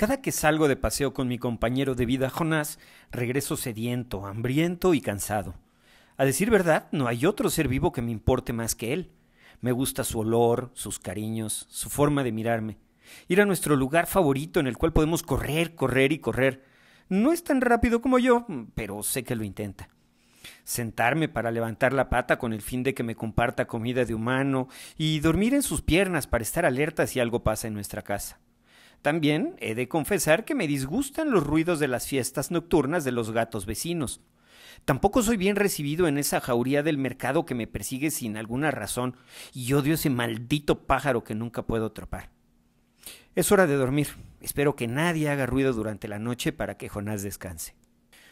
Cada que salgo de paseo con mi compañero de vida Jonás, regreso sediento, hambriento y cansado. A decir verdad, no hay otro ser vivo que me importe más que él. Me gusta su olor, sus cariños, su forma de mirarme. Ir a nuestro lugar favorito en el cual podemos correr, correr y correr. No es tan rápido como yo, pero sé que lo intenta. Sentarme para levantar la pata con el fin de que me comparta comida de humano y dormir en sus piernas para estar alerta si algo pasa en nuestra casa. También he de confesar que me disgustan los ruidos de las fiestas nocturnas de los gatos vecinos. Tampoco soy bien recibido en esa jauría del mercado que me persigue sin alguna razón y odio ese maldito pájaro que nunca puedo atrapar. Es hora de dormir. Espero que nadie haga ruido durante la noche para que Jonás descanse.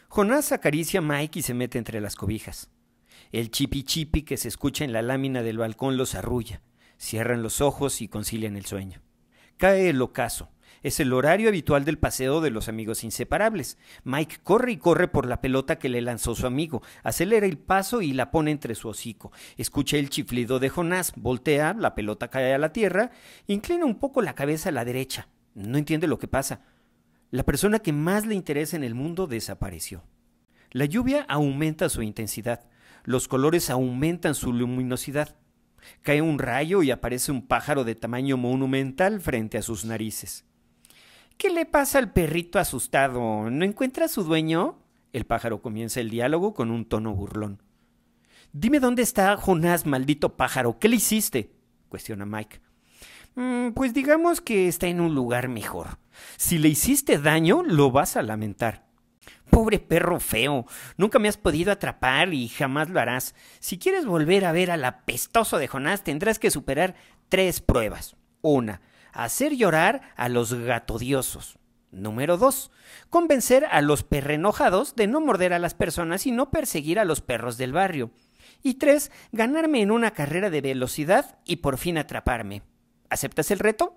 Jonás acaricia a Mike y se mete entre las cobijas. El chipi chipi que se escucha en la lámina del balcón los arrulla. Cierran los ojos y concilian el sueño. Cae el ocaso es el horario habitual del paseo de los amigos inseparables. Mike corre y corre por la pelota que le lanzó su amigo, acelera el paso y la pone entre su hocico. Escucha el chiflido de Jonás, voltea, la pelota cae a la tierra, inclina un poco la cabeza a la derecha. No entiende lo que pasa. La persona que más le interesa en el mundo desapareció. La lluvia aumenta su intensidad, los colores aumentan su luminosidad. Cae un rayo y aparece un pájaro de tamaño monumental frente a sus narices. ¿Qué le pasa al perrito asustado? ¿No encuentra a su dueño? El pájaro comienza el diálogo con un tono burlón. Dime dónde está Jonás, maldito pájaro. ¿Qué le hiciste? cuestiona Mike. Mm, pues digamos que está en un lugar mejor. Si le hiciste daño, lo vas a lamentar. Pobre perro feo, nunca me has podido atrapar y jamás lo harás. Si quieres volver a ver al apestoso de Jonás, tendrás que superar tres pruebas. Una, hacer llorar a los gatodiosos. Número dos. Convencer a los perrenojados de no morder a las personas y no perseguir a los perros del barrio. Y tres. Ganarme en una carrera de velocidad y por fin atraparme. ¿Aceptas el reto?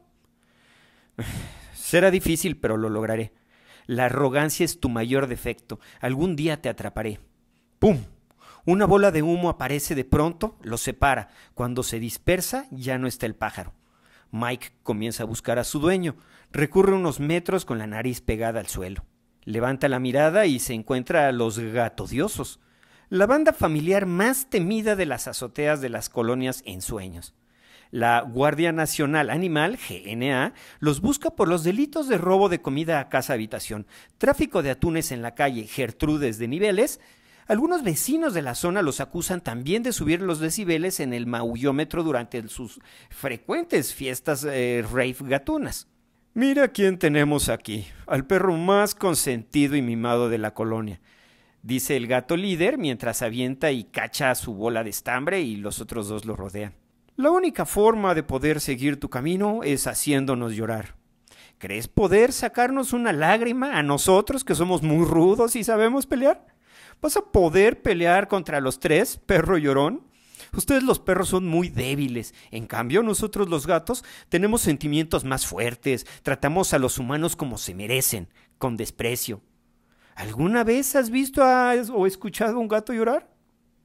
Será difícil, pero lo lograré. La arrogancia es tu mayor defecto. Algún día te atraparé. ¡Pum! Una bola de humo aparece de pronto, lo separa. Cuando se dispersa, ya no está el pájaro. Mike comienza a buscar a su dueño. Recurre unos metros con la nariz pegada al suelo. Levanta la mirada y se encuentra a los gatodiosos, la banda familiar más temida de las azoteas de las colonias en sueños. La Guardia Nacional Animal, GNA, los busca por los delitos de robo de comida a casa habitación, tráfico de atunes en la calle Gertrudes de Niveles, algunos vecinos de la zona los acusan también de subir los decibeles en el maullómetro durante sus frecuentes fiestas eh, rave gatunas. Mira quién tenemos aquí, al perro más consentido y mimado de la colonia, dice el gato líder mientras avienta y cacha su bola de estambre y los otros dos lo rodean. La única forma de poder seguir tu camino es haciéndonos llorar. ¿Crees poder sacarnos una lágrima a nosotros que somos muy rudos y sabemos pelear? vas a poder pelear contra los tres, perro llorón. Ustedes los perros son muy débiles. En cambio, nosotros los gatos tenemos sentimientos más fuertes. Tratamos a los humanos como se merecen, con desprecio. ¿Alguna vez has visto o escuchado a un gato llorar?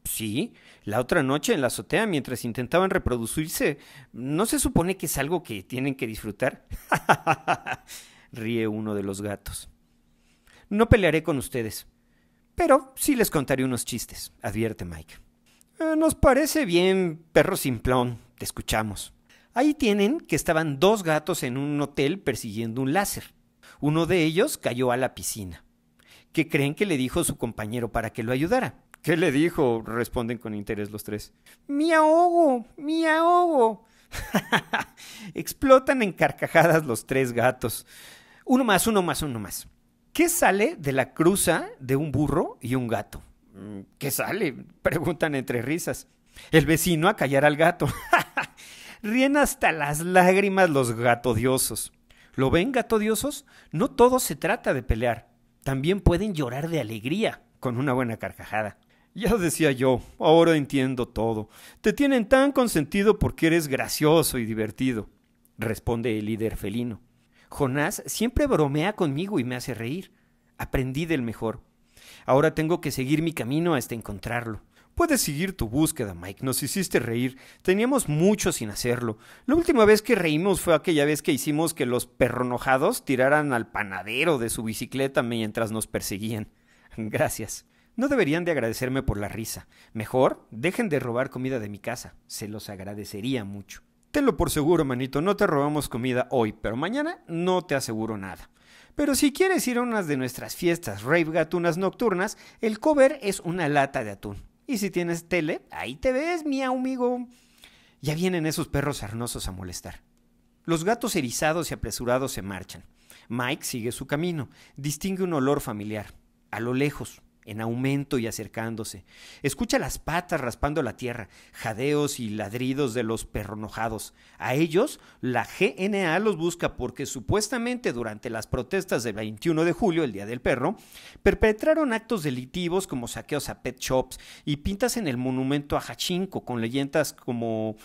Sí, la otra noche en la azotea mientras intentaban reproducirse. ¿No se supone que es algo que tienen que disfrutar? Ríe uno de los gatos. No pelearé con ustedes. Pero sí les contaré unos chistes, advierte Mike. Eh, nos parece bien, perro simplón, te escuchamos. Ahí tienen que estaban dos gatos en un hotel persiguiendo un láser. Uno de ellos cayó a la piscina. ¿Qué creen que le dijo su compañero para que lo ayudara? ¿Qué le dijo? responden con interés los tres. Mi ahogo, mi ahogo. Explotan en carcajadas los tres gatos. Uno más, uno más, uno más. ¿Qué sale de la cruza de un burro y un gato? Mm, ¿Qué sale? Preguntan entre risas. El vecino a callar al gato. Ríen hasta las lágrimas los gatodiosos. ¿Lo ven, gatodiosos? No todo se trata de pelear. También pueden llorar de alegría con una buena carcajada. Ya decía yo, ahora entiendo todo. Te tienen tan consentido porque eres gracioso y divertido, responde el líder felino. Jonás siempre bromea conmigo y me hace reír. Aprendí del mejor. Ahora tengo que seguir mi camino hasta encontrarlo. Puedes seguir tu búsqueda, Mike. Nos hiciste reír. Teníamos mucho sin hacerlo. La última vez que reímos fue aquella vez que hicimos que los perronojados tiraran al panadero de su bicicleta mientras nos perseguían. Gracias. No deberían de agradecerme por la risa. Mejor, dejen de robar comida de mi casa. Se los agradecería mucho. Tenlo por seguro, manito, no te robamos comida hoy, pero mañana no te aseguro nada. Pero si quieres ir a unas de nuestras fiestas rave gatunas nocturnas, el cover es una lata de atún. Y si tienes tele, ahí te ves, mi amigo. Ya vienen esos perros harnosos a molestar. Los gatos erizados y apresurados se marchan. Mike sigue su camino, distingue un olor familiar, a lo lejos, en aumento y acercándose. Escucha las patas raspando la tierra, jadeos y ladridos de los perronojados. A ellos, la GNA los busca porque supuestamente durante las protestas del 21 de julio, el Día del Perro, perpetraron actos delitivos como saqueos a pet shops y pintas en el monumento a Jachinco con leyendas como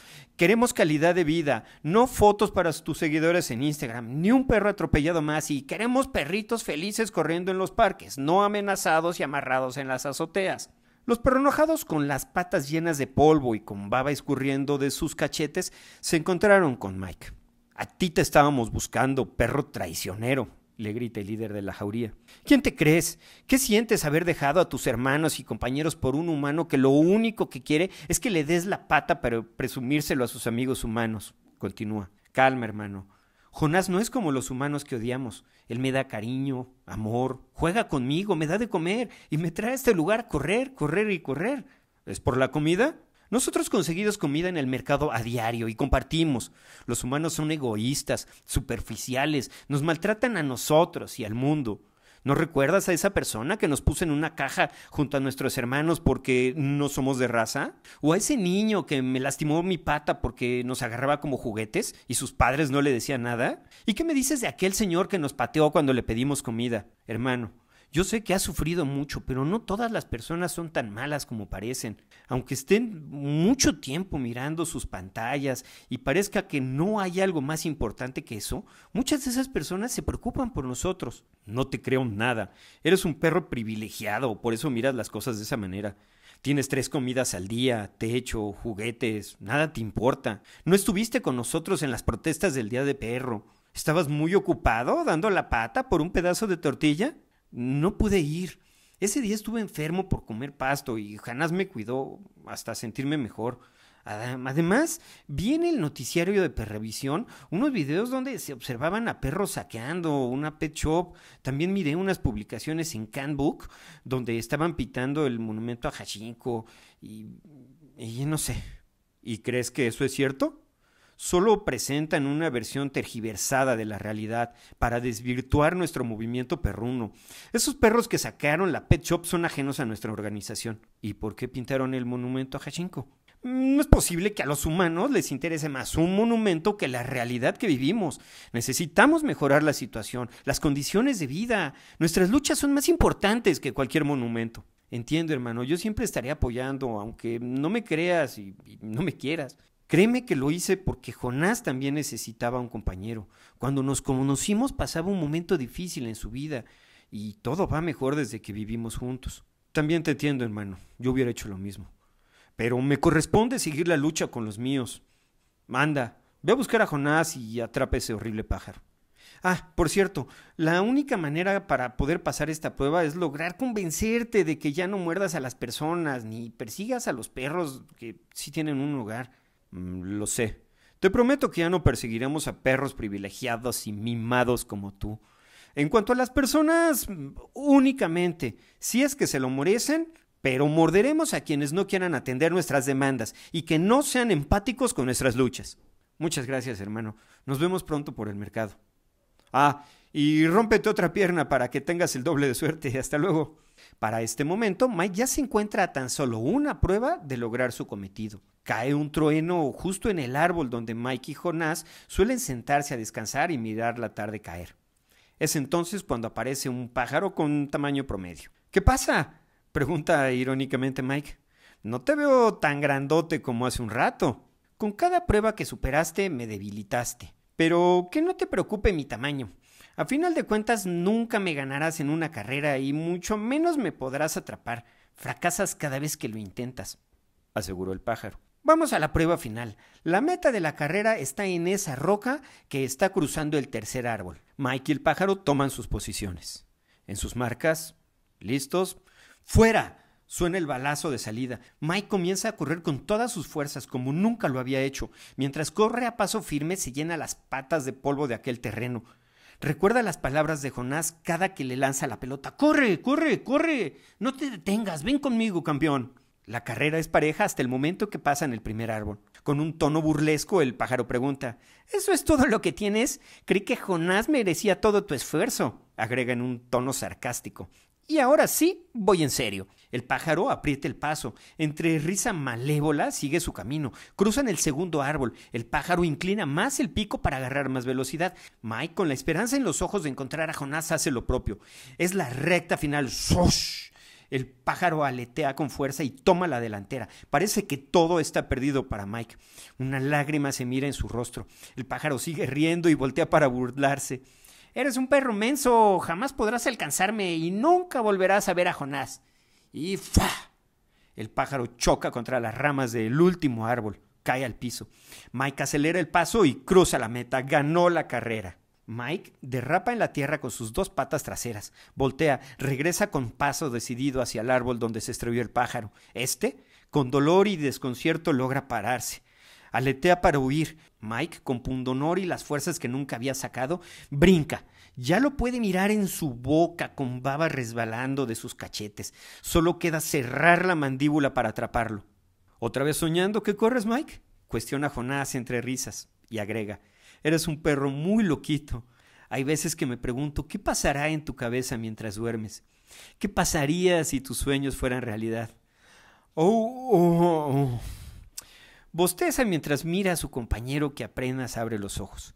Queremos calidad de vida, no fotos para tus seguidores en Instagram, ni un perro atropellado más y queremos perritos felices corriendo en los parques, no amenazados y amarrados en las azoteas. Los enojados con las patas llenas de polvo y con baba escurriendo de sus cachetes se encontraron con Mike. A ti te estábamos buscando, perro traicionero le grita el líder de la jauría. ¿Quién te crees? ¿Qué sientes haber dejado a tus hermanos y compañeros por un humano que lo único que quiere es que le des la pata para presumírselo a sus amigos humanos? Continúa. Calma, hermano. Jonás no es como los humanos que odiamos. Él me da cariño, amor, juega conmigo, me da de comer y me trae a este lugar a correr, correr y correr. ¿Es por la comida? Nosotros conseguimos comida en el mercado a diario y compartimos. Los humanos son egoístas, superficiales, nos maltratan a nosotros y al mundo. ¿No recuerdas a esa persona que nos puso en una caja junto a nuestros hermanos porque no somos de raza? ¿O a ese niño que me lastimó mi pata porque nos agarraba como juguetes y sus padres no le decían nada? ¿Y qué me dices de aquel señor que nos pateó cuando le pedimos comida? Hermano, yo sé que has sufrido mucho, pero no todas las personas son tan malas como parecen. Aunque estén mucho tiempo mirando sus pantallas y parezca que no hay algo más importante que eso, muchas de esas personas se preocupan por nosotros. No te creo nada. Eres un perro privilegiado, por eso miras las cosas de esa manera. Tienes tres comidas al día, techo, juguetes, nada te importa. No estuviste con nosotros en las protestas del Día de Perro. ¿Estabas muy ocupado dando la pata por un pedazo de tortilla? no pude ir. Ese día estuve enfermo por comer pasto y Janás me cuidó hasta sentirme mejor. Además, vi en el noticiario de Perrevisión unos videos donde se observaban a perros saqueando una pet shop. También miré unas publicaciones en Canbook donde estaban pitando el monumento a Hachinko y, y no sé. ¿Y crees que eso es cierto? solo presentan una versión tergiversada de la realidad para desvirtuar nuestro movimiento perruno. Esos perros que sacaron la Pet Shop son ajenos a nuestra organización. ¿Y por qué pintaron el monumento a Hachinko? Mm, no es posible que a los humanos les interese más un monumento que la realidad que vivimos. Necesitamos mejorar la situación, las condiciones de vida. Nuestras luchas son más importantes que cualquier monumento. Entiendo, hermano, yo siempre estaré apoyando, aunque no me creas y no me quieras. Créeme que lo hice porque Jonás también necesitaba un compañero. Cuando nos conocimos pasaba un momento difícil en su vida y todo va mejor desde que vivimos juntos. También te entiendo, hermano, yo hubiera hecho lo mismo. Pero me corresponde seguir la lucha con los míos. Manda, ve a buscar a Jonás y atrapa ese horrible pájaro. Ah, por cierto, la única manera para poder pasar esta prueba es lograr convencerte de que ya no muerdas a las personas ni persigas a los perros que sí tienen un hogar. Mm, lo sé. Te prometo que ya no perseguiremos a perros privilegiados y mimados como tú. En cuanto a las personas, mm, únicamente, si es que se lo merecen, pero morderemos a quienes no quieran atender nuestras demandas y que no sean empáticos con nuestras luchas. Muchas gracias, hermano. Nos vemos pronto por el mercado. Ah, y rómpete otra pierna para que tengas el doble de suerte. Hasta luego. Para este momento, Mike ya se encuentra a tan solo una prueba de lograr su cometido. Cae un trueno justo en el árbol donde Mike y Jonás suelen sentarse a descansar y mirar la tarde caer. Es entonces cuando aparece un pájaro con un tamaño promedio. ¿Qué pasa? pregunta irónicamente Mike. No te veo tan grandote como hace un rato. Con cada prueba que superaste me debilitaste. Pero que no te preocupe mi tamaño. A final de cuentas, nunca me ganarás en una carrera y mucho menos me podrás atrapar. Fracasas cada vez que lo intentas, aseguró el pájaro. Vamos a la prueba final. La meta de la carrera está en esa roca que está cruzando el tercer árbol. Mike y el pájaro toman sus posiciones. En sus marcas, listos, fuera. Suena el balazo de salida. Mike comienza a correr con todas sus fuerzas, como nunca lo había hecho. Mientras corre a paso firme, se llena las patas de polvo de aquel terreno. Recuerda las palabras de Jonás cada que le lanza la pelota. Corre, corre, corre. No te detengas, ven conmigo, campeón. La carrera es pareja hasta el momento que pasa en el primer árbol. Con un tono burlesco, el pájaro pregunta: ¿Eso es todo lo que tienes? Creí que Jonás merecía todo tu esfuerzo, agrega en un tono sarcástico. Y ahora sí, voy en serio. El pájaro aprieta el paso. Entre risa malévola sigue su camino. Cruzan el segundo árbol. El pájaro inclina más el pico para agarrar más velocidad. Mike, con la esperanza en los ojos de encontrar a Jonás, hace lo propio. Es la recta final. ¡Sush! El pájaro aletea con fuerza y toma la delantera. Parece que todo está perdido para Mike. Una lágrima se mira en su rostro. El pájaro sigue riendo y voltea para burlarse. Eres un perro menso, jamás podrás alcanzarme y nunca volverás a ver a Jonás. Y ¡fa! El pájaro choca contra las ramas del último árbol, cae al piso. Mike acelera el paso y cruza la meta, ganó la carrera. Mike derrapa en la tierra con sus dos patas traseras, voltea, regresa con paso decidido hacia el árbol donde se estrelló el pájaro. Este, con dolor y desconcierto, logra pararse. Aletea para huir. Mike, con pundonor y las fuerzas que nunca había sacado, brinca. Ya lo puede mirar en su boca con baba resbalando de sus cachetes. Solo queda cerrar la mandíbula para atraparlo. ¿Otra vez soñando que corres, Mike? Cuestiona Jonás entre risas y agrega, eres un perro muy loquito. Hay veces que me pregunto qué pasará en tu cabeza mientras duermes. ¿Qué pasaría si tus sueños fueran realidad? Oh, oh, oh. oh. Bosteza mientras mira a su compañero que apenas abre los ojos.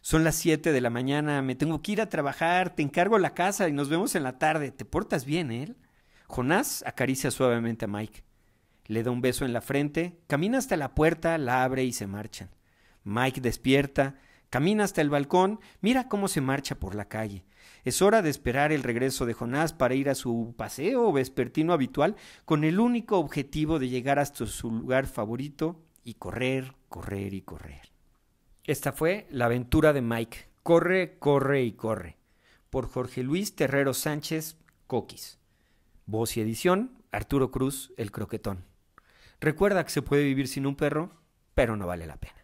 Son las 7 de la mañana, me tengo que ir a trabajar, te encargo la casa y nos vemos en la tarde. ¿Te portas bien, él? Eh? Jonás acaricia suavemente a Mike. Le da un beso en la frente, camina hasta la puerta, la abre y se marchan. Mike despierta, camina hasta el balcón, mira cómo se marcha por la calle. Es hora de esperar el regreso de Jonás para ir a su paseo vespertino habitual con el único objetivo de llegar hasta su lugar favorito, y correr, correr y correr. Esta fue la aventura de Mike. Corre, corre y corre. Por Jorge Luis Terrero Sánchez Coquis. Voz y edición, Arturo Cruz, El Croquetón. Recuerda que se puede vivir sin un perro, pero no vale la pena.